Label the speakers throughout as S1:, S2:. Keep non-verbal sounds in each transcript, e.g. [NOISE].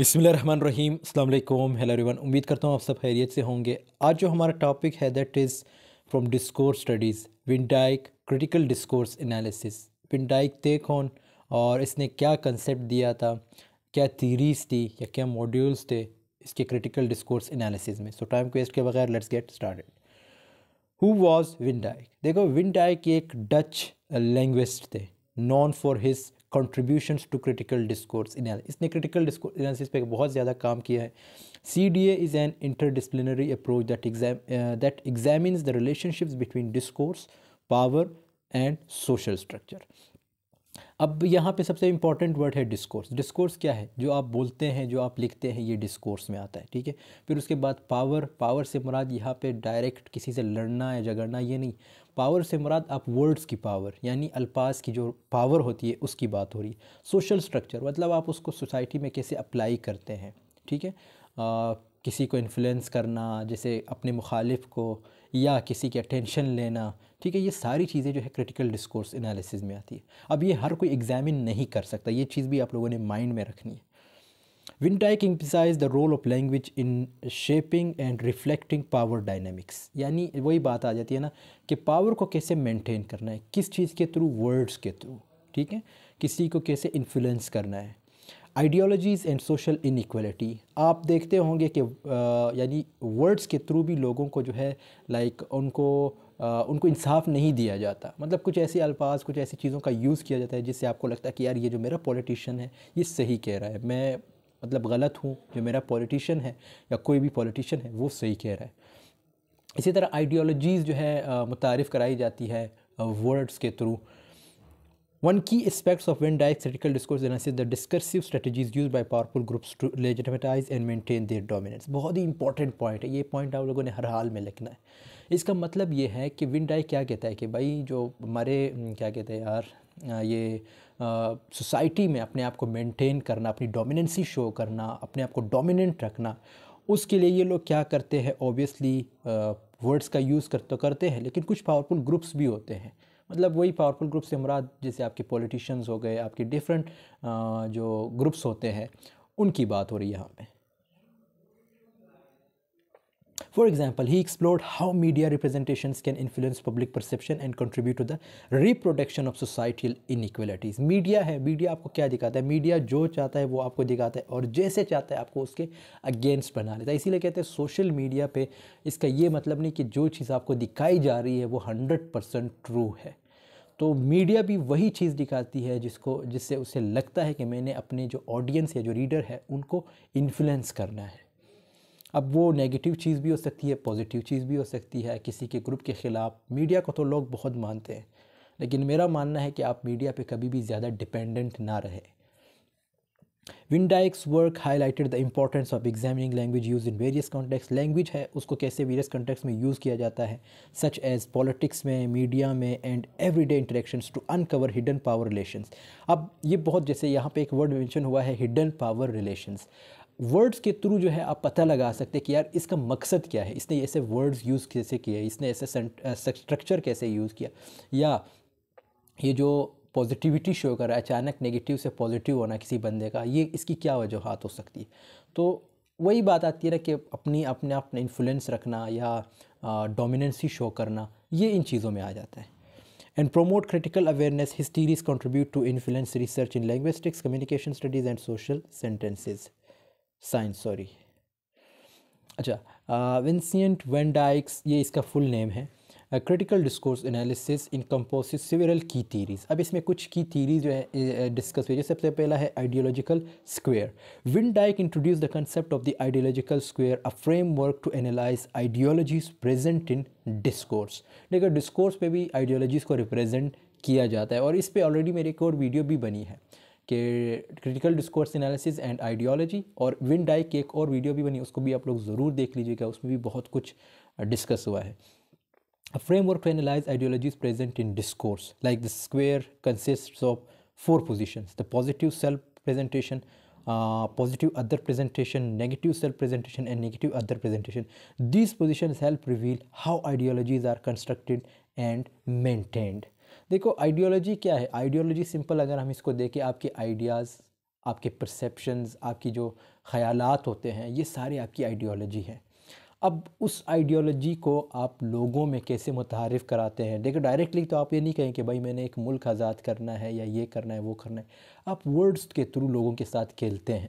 S1: बसमीम अल्लाम hello everyone उम्मीद करता हूँ आप सब हैरियत से होंगे आज जो हमारा टॉपिक है that is from discourse studies van Dijk critical discourse analysis van Dijk थे कौन और इसने क्या कंसेप्ट दिया था क्या थीरीज थी या क्या मॉड्यूल्स थे इसके क्रिटिकल डिस्कोर्स एनालिसिस में सो टाइम वेस्ट के बगैर let's get started who was van Dijk देखो विंडाइक एक डच लैंग्विस्ट थे known for his contributions to critical discourse इसने क्रिटिकल एनालिसिस पे बहुत ज़्यादा काम किया है C D A is an interdisciplinary approach that exam that examine the relationships between discourse power and social structure अब यहाँ पे सबसे इम्पॉर्टेंट वर्ड है डिस्कोर्स डिस्कोर्स क्या है जो आप बोलते हैं जो आप लिखते हैं ये डिस्कोर्स में आता है ठीक है फिर उसके बाद पावर पावर से मुराद यहाँ पे डायरेक्ट किसी से लड़ना या झगड़ना ये नहीं पावर से मुराद आप वर्ड्स की पावर यानी अल्पाज की जो पावर होती है उसकी बात हो रही है सोशल स्ट्रक्चर मतलब आप उसको सोसाइटी में कैसे अप्लाई करते हैं ठीक है किसी को इन्फ्लुएंस करना जैसे अपने मुखालिफ को या किसी की अटेंशन लेना ठीक है ये सारी चीज़ें जो है क्रिटिकल डिस्कोर्स एनालिसिस में आती है अब ये हर कोई एग्जामिन नहीं कर सकता ये चीज़ भी आप लोगों ने माइंड में रखनी है van Dijk emphasizes the role of language in shaping and reflecting power dynamics यानी वही बात आ जाती है ना कि पावर को कैसे मेंटेन करना है किस चीज़ के थ्रू वर्ड्स के थ्रू ठीक है किसी को कैसे इन्फ्लुएंस करना है आइडियोलॉजीज़ एंड सोशल इनक्वलिटी आप देखते होंगे कि यानी वर्ड्स के थ्रू भी लोगों को जो है लाइक उनको आ, उनको इंसाफ नहीं दिया जाता मतलब कुछ ऐसे अल्फाज कुछ ऐसी चीज़ों का यूज़ किया जाता है जिससे आपको लगता है कि यार ये जो मेरा पॉलिटिशियन है ये सही कह रहा है मैं मतलब गलत हूँ जो मेरा पॉलिटिशियन है या कोई भी पॉलिटिशियन है वो सही कह रहा है इसी तरह आइडियोलॉजीज़ जो है मुतारफ़ कराई जाती है वर्ड्स के through One key aspect of Venn diagram critical discourse analysis is the discursive strategies used by powerful groups to legitimize and maintain their dominance. बहुत ही इंपॉर्टेंट पॉइंट है ये पॉइंट आप लोगों ने हर हाल में लिखना है इसका मतलब ये है कि विन डाई क्या कहता है कि भाई जो हमारे क्या कहते हैं यार ये सोसाइटी में अपने आप को मेंटेन करना अपनी डोमिनेंसी शो करना अपने आप को डोमिनेंट रखना उसके लिए ये लोग क्या करते हैं ऑब्वियसली वर्ड्स का यूज़ कर तो करते हैं लेकिन कुछ पावरफुल ग्रुप्स भी होते हैं मतलब वही पावरफुल ग्रुप से मुराद जैसे आपके पॉलिटिशियंस हो गए आपके डिफरेंट जो ग्रुप्स होते हैं उनकी बात हो रही है यहाँ पे फॉर एग्जाम्पल ही explored how media representation can influence public perception and contribute to the reproduction of societal inequalities media है मीडिया आपको क्या दिखाता है मीडिया जो चाहता है वो आपको दिखाता है और जैसे चाहता है आपको उसके अगेंस्ट बना लेता है इसीलिए कहते हैं सोशल मीडिया पर इसका ये मतलब नहीं कि जो चीज़ आपको दिखाई जा रही है वो हंड्रेड परसेंट ट्रू है तो मीडिया भी वही चीज़ दिखाती है जिसको जिससे उसे लगता है कि मैंने अपने जो ऑडियंस या जो रीडर है उनको इन्फ्लुएंस करना है अब वो नेगेटिव चीज़ भी हो सकती है पॉजिटिव चीज़ भी हो सकती है किसी के ग्रुप के ख़िलाफ़ मीडिया को तो लोग बहुत मानते हैं लेकिन मेरा मानना है कि आप मीडिया पे कभी भी ज़्यादा डिपेंडेंट ना रहें van Dijk's work highlighted the importance of examining language use in various context language है उसको कैसे वेरियस कॉन्टेक्स्ट में यूज़ किया जाता है सच एज पॉलिटिक्स में मीडिया में and everyday interactions to uncover hidden power relations अब ये बहुत जैसे यहाँ पे एक वर्ड मेंशन हुआ है हिडन पावर रिलेशंस वर्ड्स के थ्रू जो है आप पता लगा सकते हैं कि यार इसका मकसद क्या है इसने ऐसे वर्ड्स यूज़ कैसे किए इसने ऐसे स्ट्रक्चर कैसे यूज़ किया या ये जो पॉजिटिविटी शो कर रहा है अचानक नेगेटिव से पॉजिटिव होना किसी बंदे का ये इसकी क्या वजूहत हो सकती है तो वही बात आती है ना कि अपनी अपने आप में इन्फ्लुएंस रखना या डोमिनेंसी शो करना ये इन चीज़ों में आ जाता है and promote critical awareness his theories contribute to influence research in linguistics communication studies and social sentences science sorry अच्छा विंसेंट वेंडाइक्स ये इसका फुल नेम है critical discourse analysis in encompasses several की थीरीज अब इसमें कुछ की थीरीज जो है डिस्कस हुई सबसे पहला है ideological square van Dijk introduce the concept of the ideological square a framework to analyze ideologies present in discourse देखो डिस्कोर्स पे भी आइडियोलॉजीज़ को रिप्रेजेंट किया जाता है और इस पर ऑलरेडी मेरी एक और वीडियो भी बनी है कि critical discourse analysis and ideology और विन डाइक की एक और वीडियो भी बनी उसको भी आप लोग ज़रूर देख लीजिएगा उसमें भी बहुत कुछ डिस्कस हुआ है A framework to analyze ideologies present in discourse, like the square consists of four positions, the positive self-presentation, uh, positive other presentation, negative self presentation, and negative other presentation. These positions help reveal how ideologies are constructed and maintained. देखो ideology क्या है ideology simple अगर हम इसको देखें आपके ideas आपके perceptions आपकी जो ख्यालात होते हैं ये सारे आपकी आइडियोलॉजी है अब उस आइडियोलॉजी को आप लोगों में कैसे मुतारफ़ कराते हैं देखो डायरेक्टली तो आप ये नहीं कहें कि भाई मैंने एक मुल्क आज़ाद करना है या ये करना है वो करना है आप वर्ड्स के थ्रू लोगों के साथ खेलते हैं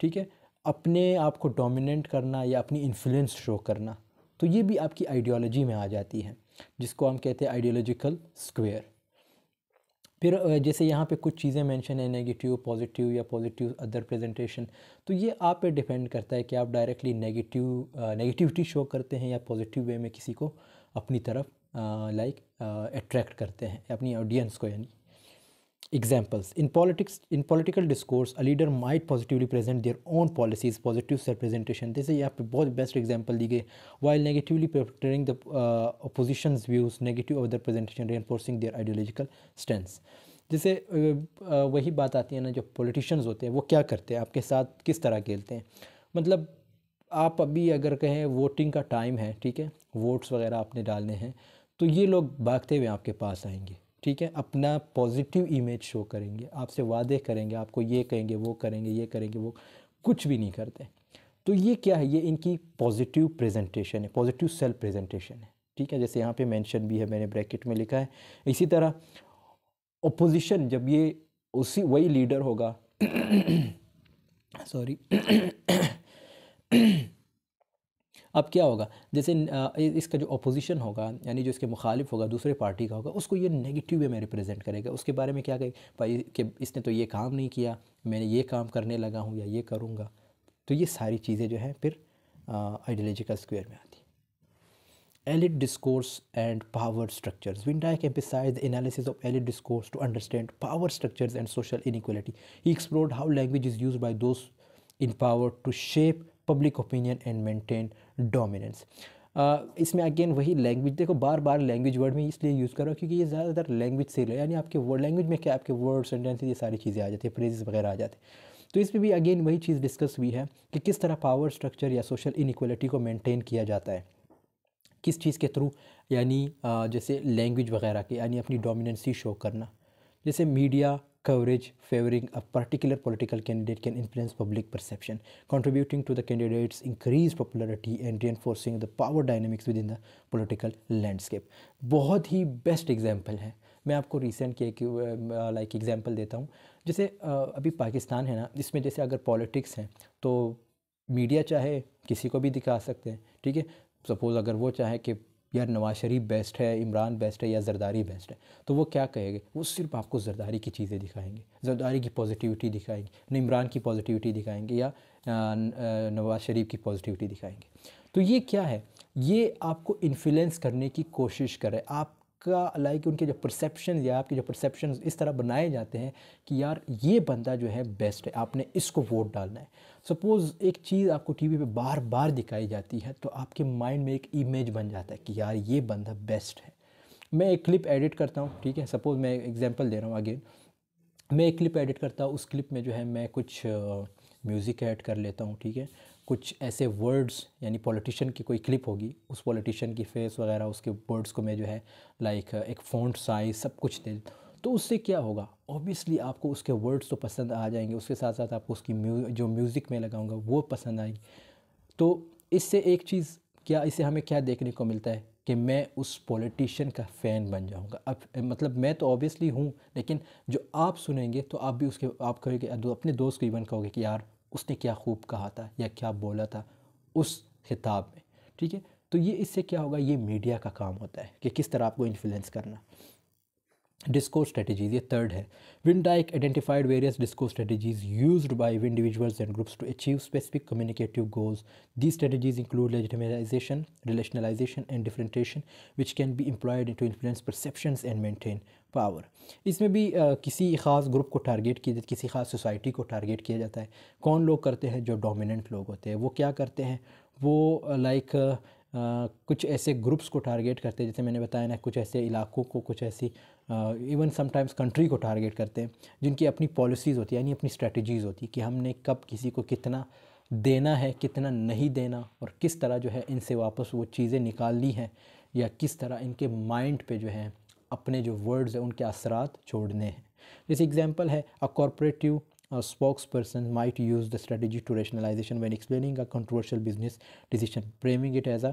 S1: ठीक है अपने आप को डोमिनेट करना या अपनी इन्फ्लुएंस शो करना तो ये भी आपकी आइडियोलॉजी में आ जाती है जिसको हम कहते हैं आइडियोलॉजिकल स्क्वेयर फिर जैसे यहाँ पे कुछ चीज़ें मेंशन है नेगेटिव पॉजिटिव या पॉजिटिव अदर प्रेजेंटेशन तो ये आप पे डिपेंड करता है कि आप डायरेक्टली नेगेटिव नेगेटिविटी शो करते हैं या पॉजिटिव वे में किसी को अपनी तरफ लाइक अट्रैक्ट करते हैं अपनी ऑडियंस को यानी Examples in politics, in political discourse, a leader might positively present their own policies, positive self presentation this is पे बहुत best example di gayi while negatively portraying the uh, opposition's views, negative of their presentation, reinforcing their ideological stance. जैसे वही बात आती है ना जो politicians होते हैं वो क्या करते हैं आपके साथ किस तरह खेलते हैं मतलब आप अभी अगर कहें वोटिंग का टाइम है ठीक है वोट्स वगैरह आपने डालने हैं तो ये लोग भागते हुए आपके पास आएंगे ठीक है अपना पॉजिटिव इमेज शो करेंगे आपसे वादे करेंगे आपको ये कहेंगे वो करेंगे ये करेंगे वो कुछ भी नहीं करते तो ये क्या है ये इनकी पॉजिटिव प्रेजेंटेशन है पॉजिटिव सेल्फ प्रेजेंटेशन है ठीक है जैसे यहाँ पे मेंशन भी है मैंने ब्रैकेट में लिखा है इसी तरह ओपोजिशन जब ये उसी वही लीडर होगा सॉरी [COUGHS] अब क्या होगा जैसे इसका जो अपोजिशन होगा यानी जो इसके मुखालिफ होगा दूसरे पार्टी का होगा उसको ये नेगेटिव वे में रिप्रेजेंट करेगा उसके बारे में क्या कहे भाई कि इसने तो ये काम नहीं किया मैंने ये काम करने लगा हूँ या ये करूँगा तो ये सारी चीज़ें जो हैं फिर आइडियोलॉजिकल स्क्वेयर में आती allied discourse and power structures van Dijk emphasized the of of discourse to understand power power and social social he He how language is use by by in power to shape public opinion and maintain dominance इसमें again वही language देखो बार बार language word में इसलिए use कर रहा हूँ क्योंकि ये ज़्यादातर लैंग्वेज से यानी आपके वर्ड लैंग्वेज में क्या आपके वर्ड सेंटेंस ये सारी चीज़ें आ जाती है फ्रेजेस वगैरह आ जाते हैं तो इसमें भी अगेन वही चीज़ डिस्कस हुई है कि किस तरह पावर स्ट्रक्चर या सोशल इनक्वलिटी को मेंटेन किया जाता है किस चीज़ के थ्रू यानी uh, जैसे लैंग्वेज वगैरह के यानी अपनी डोमिनेंसी शो करना जैसे media coverage favoring a particular political candidate can influence public perception, contributing to the candidate's increased popularity and reinforcing the power dynamics within the political landscape. बहुत ही best example है मैं आपको recent की like example example देता हूँ जैसे अभी पाकिस्तान है ना इसमें जैसे अगर पॉलिटिक्स हैं तो मीडिया चाहे किसी को भी दिखा सकते हैं ठीक है सपोज़ अगर वो चाहे कि यार नवाज शरीफ बेस्ट है इमरान बेस्ट है या जरदारी बेस्ट है तो वो क्या कहेंगे वो सिर्फ आपको जरदारी की चीज़ें दिखाएंगे जरदारी की पॉजिटिविटी दिखाएंगे न इमरान की पॉजिटिविटी दिखाएंगे या नवाज शरीफ की पॉजिटिविटी दिखाएंगे तो ये क्या है ये आपको इन्फ्लुएंस करने की कोशिश करे आप आपका लाइक उनके जो परसेप्शन या आपके जो परसेप्शन इस तरह बनाए जाते हैं कि यार ये बंदा जो है बेस्ट है आपने इसको वोट डालना है सपोज़ एक चीज़ आपको टीवी पे बार बार दिखाई जाती है तो आपके माइंड में एक इमेज बन जाता है कि यार ये बंदा बेस्ट है मैं एक क्लिप एडिट करता हूँ ठीक है सपोज़ मैं एग्जाम्पल दे रहा हूँ अगेन मैं एक क्लिप एडिट करता हूँ उस क्लिप में जो है मैं कुछ म्यूज़िक ऐड कर लेता हूँ ठीक है कुछ ऐसे वर्ड्स यानी पॉलिटिशियन की कोई क्लिप होगी उस पॉलिटिशियन की फेस वगैरह उसके वर्ड्स को मैं जो है लाइक एक फ़ॉन्ट साइज़ सब कुछ दे तो उससे क्या होगा ऑब्वियसली आपको उसके वर्ड्स तो पसंद आ जाएंगे उसके साथ साथ आपको उसकी म्यू जो म्यूज़िक में लगाऊंगा वो पसंद आएगी तो इससे एक चीज़ क्या इससे हमें क्या देखने को मिलता है कि मैं उस पॉलिटिशियन का फ़ैन बन जाऊंगा अब मतलब मैं तो ऑब्वियसली हूँ लेकिन जो आप सुनेंगे तो आप भी उसके आप कहोगे अपने दोस्त को इवन कहोगे कि यार उसने क्या खूब कहा था या क्या बोला था उस खिताब में ठीक है तो ये इससे क्या होगा ये मीडिया का काम होता है कि किस तरह आपको इन्फ्लुएंस करना Discourse strategies ये third है Windyke identified various discourse strategies used by individuals and groups to achieve specific communicative goals. These strategies include legitimization, relationalization and differentiation which can be employed to influence perceptions and maintain power इसमें भी आ, किसी ख़ास group को target किया जाता है किसी ख़ास सोसाइटी को टारगेट किया जाता है कौन लोग करते हैं जो डोमिनेंट लोग होते हैं वो क्या करते हैं वो लाइक कुछ ऐसे ग्रुप्स को टारगेट करते हैं जैसे मैंने बताया ना कुछ ऐसे इलाकों को कुछ ऐसी इवन समटाइम्स कंट्री को टारगेट करते हैं जिनकी अपनी पॉलिसीज़ होती है यानी अपनी स्ट्रेटजीज़ होती है कि हमने कब किसी को कितना देना है कितना नहीं देना और किस तरह जो है इनसे वापस वो चीज़ें निकालनी हैं या किस तरह इनके माइंड पे जो है अपने जो वर्ड्स हैं उनके असरात छोड़ने हैं जैसे एग्जांपल है a corporative spokesperson might use the strategy to rationalization when explaining a controversial business decision framing it as a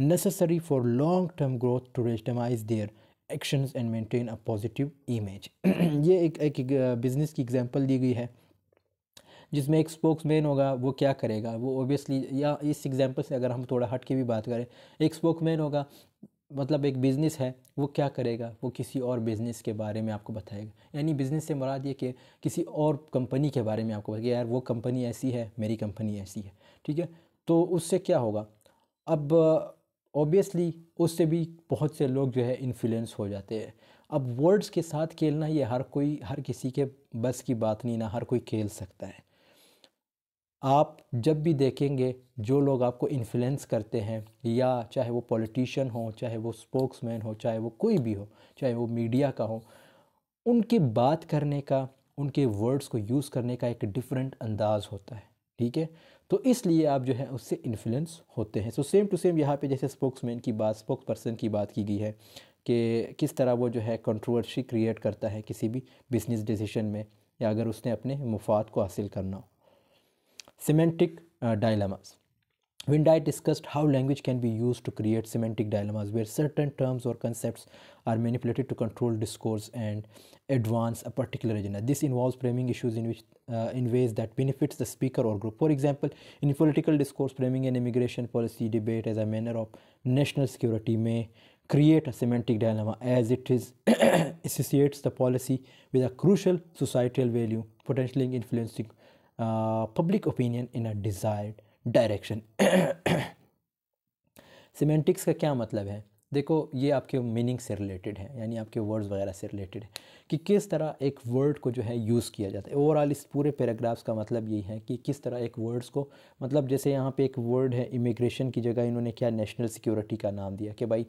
S1: necessary for long term growth to legitimize their actions and maintain a positive image ये एक एक business की example दी गई है जिसमें एक spokesman होगा वो क्या करेगा वो ओबियसली या इस एग्जांपल से अगर हम थोड़ा हट के भी बात करें एक स्पोक्समैन होगा मतलब एक बिज़नेस है वो क्या करेगा वो किसी और बिज़नेस के बारे में आपको बताएगा यानी बिज़नेस से मुराद ये कि किसी और कंपनी के बारे में आपको बताएगा यार वो कंपनी ऐसी है मेरी कंपनी ऐसी है ठीक है तो उससे क्या होगा अब ऑब्वियसली उससे भी बहुत से लोग जो है इन्फ्लुएंस हो जाते हैं अब वर्ड्स के साथ खेलना ये हर कोई हर किसी के बस की बात नहीं ना हर कोई खेल सकता है आप जब भी देखेंगे जो लोग आपको इन्फ्लुएंस करते हैं या चाहे वो पॉलिटिशियन हो चाहे वो स्पोक्समैन हो चाहे वो कोई भी हो चाहे वो मीडिया का हो उनके बात करने का उनके वर्ड्स को यूज़ करने का एक डिफरेंट अंदाज़ होता है ठीक है तो इसलिए आप जो है उससे इन्फ्लुएंस होते हैं सो सेम टू सेम यहाँ पे जैसे स्पोक्समैन की बात स्पोक्स पर्सन की बात की गई है कि किस तरह वो जो है कंट्रोवर्सी क्रिएट करता है किसी भी बिजनेस डिसीजन में या अगर उसने अपने मुफाद को हासिल करना हो semantic dilemmas uh, When I discussed how language can be used to create semantic dilemmas where certain terms or concepts are manipulated to control discourse and advance a particular agenda. This involves framing issues in which uh, in ways that benefits the speaker or group. For example, in political discourse, framing an immigration policy debate as a manner of national security may create a semantic dilemma as it is [COUGHS] associates the policy with a crucial societal value, potentially influencing uh, public opinion in a desired direction semantics का क्या मतलब है देखो ये आपके meaning से related है यानी आपके वर्ड्स वगैरह से रिलेटेड है कि किस तरह एक वर्ड को जो है यूज़ किया जाता है ओवरऑल इस पूरे पैराग्राफ्स का मतलब यही है कि किस तरह एक वर्ड्स को मतलब जैसे यहाँ पे एक वर्ड है इमिग्रेशन की जगह इन्होंने क्या नेशनल सिक्योरिटी का नाम दिया कि भाई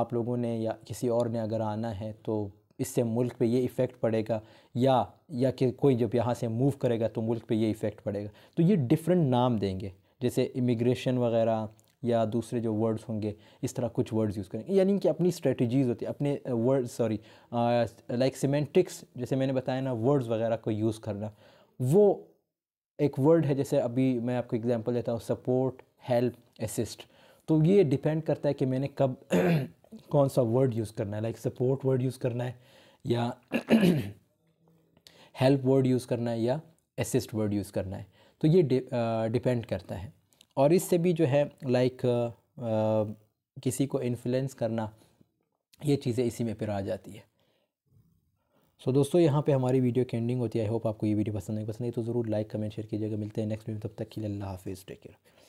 S1: आप लोगों ने या किसी और ने अगर आना है तो इससे मुल्क पे ये इफ़ेक्ट पड़ेगा या या कि कोई जब यहाँ से मूव करेगा तो मुल्क पे ये इफ़ेक्ट पड़ेगा तो ये डिफरेंट नाम देंगे जैसे इमिग्रेशन वगैरह या दूसरे जो वर्ड्स होंगे इस तरह कुछ वर्ड्स यूज़ करेंगे यानी कि अपनी स्ट्रेटजीज़ होती है अपने वर्ड सॉरी लाइक सीमेंटिक्स जैसे मैंने बताया ना वर्ड्स वगैरह को यूज़ करना वो एक वर्ड है जैसे अभी मैं आपको एग्जांपल देता हूँ सपोर्ट हेल्प असिस्ट तो ये डिपेंड करता है कि मैंने कब कौन सा वर्ड यूज़ करना है लाइक सपोर्ट वर्ड यूज़ करना है या हेल्प वर्ड यूज़ करना है या असिस्ट वर्ड यूज़ करना है तो ये डिपेंड करता है और इससे भी जो है लाइक किसी को इन्फ्लुएंस करना ये चीज़ें इसी में फिर आ जाती है सो so, दोस्तों यहाँ पे हमारी वीडियो की एंडिंग होती है आई होप आपको ये वीडियो पसंद नहीं पसंद नहीं तो ज़रूर लाइक कमेंट शेयर कीजिएगा मिलते हैं नेक्स्ट वीडियो तब तक के लिए अल्लाह हाफिज़ टेक केयर